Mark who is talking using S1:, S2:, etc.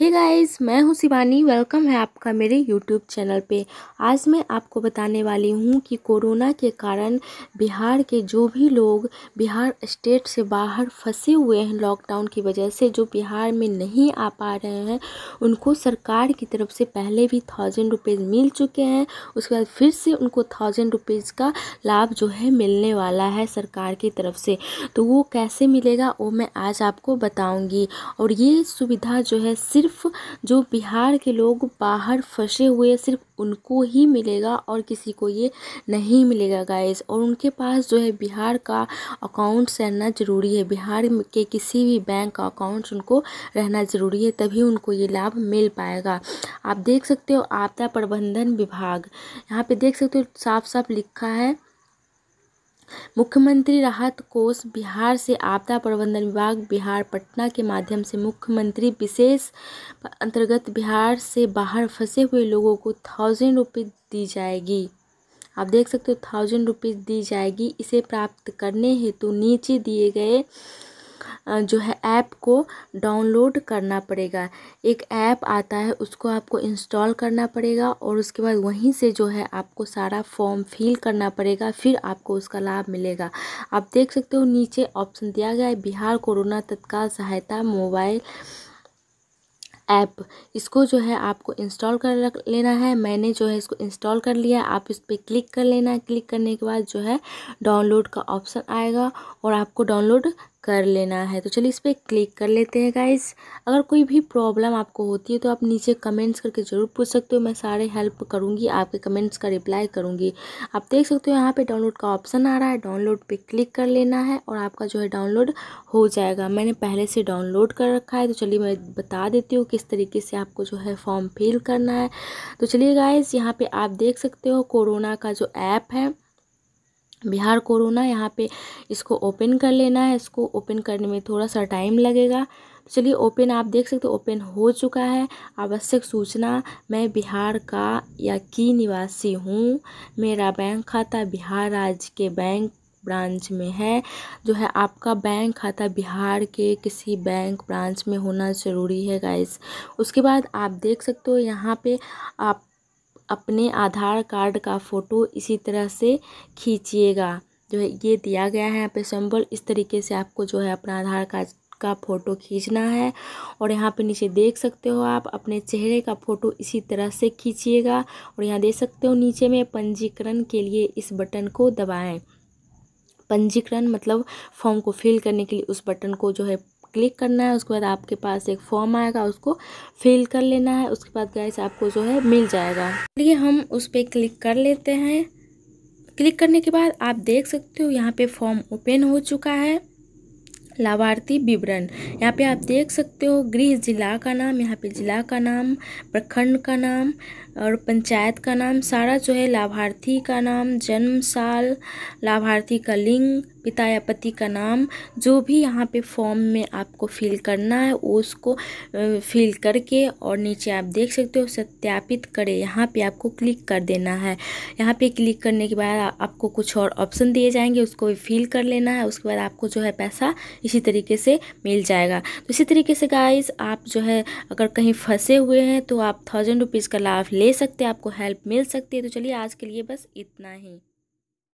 S1: hey guys मैं हूं Shivani welcome है आपका मेरे यूट्यूब चैनल पे आज मैं आपको बताने वाली हूं कि कोरोना के कारण बिहार के जो भी लोग बिहार स्टेट से बाहर फंसे हुए हैं लॉकडाउन की वजह से जो बिहार में नहीं आ पा रहे हैं उनको सरकार की तरफ से पहले भी थाउजेंड रुपीज़ मिल चुके हैं उसके बाद फिर से उनको थाउजेंड रुपीज़ का लाभ जो है मिलने वाला है सरकार की तरफ से तो वो कैसे मिलेगा वो मैं आज आपको बताऊँगी और ये सुविधा जो है सिर्फ सिर्फ जो बिहार के लोग बाहर फंसे हुए सिर्फ उनको ही मिलेगा और किसी को ये नहीं मिलेगा गाइस और उनके पास जो है बिहार का अकाउंट्स रहना ज़रूरी है बिहार के किसी भी बैंक का अकाउंट्स उनको रहना ज़रूरी है तभी उनको ये लाभ मिल पाएगा आप देख सकते हो आपदा प्रबंधन विभाग यहाँ पे देख सकते हो साफ साफ लिखा है मुख्यमंत्री राहत कोष बिहार से आपदा प्रबंधन विभाग बिहार पटना के माध्यम से मुख्यमंत्री विशेष अंतर्गत बिहार से बाहर फंसे हुए लोगों को थाउजेंड रुपये दी जाएगी आप देख सकते हो थाउजेंड रुपीज़ दी जाएगी इसे प्राप्त करने हेतु नीचे दिए गए जो है ऐप को डाउनलोड करना पड़ेगा एक ऐप आता है उसको आपको इंस्टॉल करना पड़ेगा और उसके बाद वहीं से जो है आपको सारा फॉर्म फिल करना पड़ेगा फिर आपको उसका लाभ मिलेगा आप देख सकते हो नीचे ऑप्शन दिया गया है बिहार कोरोना तत्काल सहायता मोबाइल ऐप इसको जो है आपको इंस्टॉल कर लेना है मैंने जो है इसको इंस्टॉल कर लिया आप इस पर क्लिक कर लेना है क्लिक करने के बाद जो है डाउनलोड का ऑप्शन आएगा और आपको डाउनलोड कर लेना है तो चलिए इस पर क्लिक कर लेते हैं गाइस अगर कोई भी प्रॉब्लम आपको होती है तो आप नीचे कमेंट्स करके ज़रूर पूछ सकते हो मैं सारे हेल्प करूँगी आपके कमेंट्स का रिप्लाई करूँगी आप देख सकते हो यहाँ पे डाउनलोड का ऑप्शन आ रहा है डाउनलोड पे क्लिक कर लेना है और आपका जो है डाउनलोड हो जाएगा मैंने पहले से डाउनलोड कर रखा है तो चलिए मैं बता देती हूँ किस तरीके से आपको जो है फॉर्म फिल करना है तो चलिए गाइज़ यहाँ पर आप देख सकते हो कोरोना का जो ऐप है बिहार कोरोना यहाँ पे इसको ओपन कर लेना है इसको ओपन करने में थोड़ा सा टाइम लगेगा तो चलिए ओपन आप देख सकते हो ओपन हो चुका है आवश्यक सूचना मैं बिहार का या की निवासी हूँ मेरा बैंक खाता बिहार राज्य के बैंक ब्रांच में है जो है आपका बैंक खाता बिहार के किसी बैंक ब्रांच में होना ज़रूरी है गाइस उसके बाद आप देख सकते हो यहाँ पे आप अपने आधार कार्ड का फ़ोटो इसी तरह से खींचिएगा जो है ये दिया गया है यहाँ पे सिंबल इस तरीके से आपको जो है अपना आधार कार्ड का फ़ोटो खींचना है और यहाँ पे नीचे देख सकते हो आप अपने चेहरे का फ़ोटो इसी तरह से खींचिएगा और यहाँ देख सकते हो नीचे में पंजीकरण के लिए इस बटन को दबाएं पंजीकरण मतलब फॉर्म को फिल करने के लिए उस बटन को जो है क्लिक करना है उसके बाद आपके पास एक फॉर्म आएगा उसको फिल कर लेना है उसके बाद गैस आपको जो है मिल जाएगा चलिए हम उस पर क्लिक कर लेते हैं क्लिक करने के बाद आप देख सकते हो यहाँ पे फॉर्म ओपन हो चुका है लाभार्थी विवरण यहाँ पे आप देख सकते हो गृह जिला का नाम यहाँ पे जिला का नाम प्रखंड का नाम और पंचायत का नाम सारा जो है लाभार्थी का नाम जन्म साल लाभार्थी का लिंग पिता या पति का नाम जो भी यहाँ पे फॉर्म में आपको फिल करना है उसको फिल करके और नीचे आप देख सकते हो सत्यापित करें यहाँ पे आपको क्लिक कर देना है यहाँ पे क्लिक करने के बाद आपको कुछ और ऑप्शन दिए जाएंगे उसको भी फिल कर लेना है उसके बाद आपको जो है पैसा इसी तरीके से मिल जाएगा तो इसी तरीके से गाइज आप जो है अगर कहीं फंसे हुए हैं तो आप थाउजेंड रुपीज़ का लाभ ले सकते हैं आपको हेल्प मिल सकती है तो चलिए आज के लिए बस इतना ही